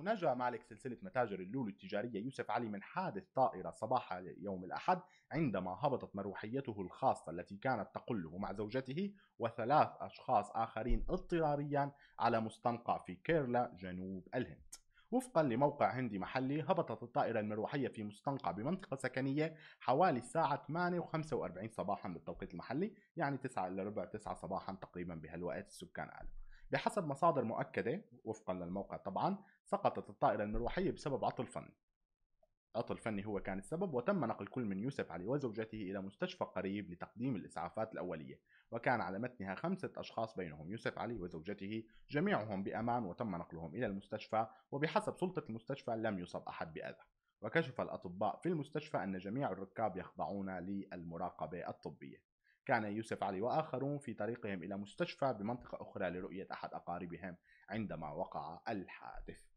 نجا مالك سلسلة متاجر اللولو التجارية يوسف علي من حادث طائرة صباح يوم الأحد عندما هبطت مروحيته الخاصة التي كانت تقله مع زوجته وثلاث أشخاص آخرين اضطراريا على مستنقع في كيرلا جنوب الهند وفقا لموقع هندي محلي هبطت الطائرة المروحية في مستنقع بمنطقة سكنية حوالي الساعة 8:45 صباحا بالتوقيت المحلي يعني 9 إلا ربع 9 صباحا تقريبا بهالوقت السكان قالوا بحسب مصادر مؤكدة وفقا للموقع طبعا سقطت الطائرة المروحية بسبب عطل فني عطل فني هو كان السبب وتم نقل كل من يوسف علي وزوجته إلى مستشفى قريب لتقديم الإسعافات الأولية وكان على متنها خمسة أشخاص بينهم يوسف علي وزوجته جميعهم بأمان وتم نقلهم إلى المستشفى وبحسب سلطة المستشفى لم يصب أحد بأذى وكشف الأطباء في المستشفى أن جميع الركاب يخضعون للمراقبة الطبية كان يوسف علي وآخرون في طريقهم إلى مستشفى بمنطقة أخرى لرؤية أحد أقاربهم عندما وقع الحادث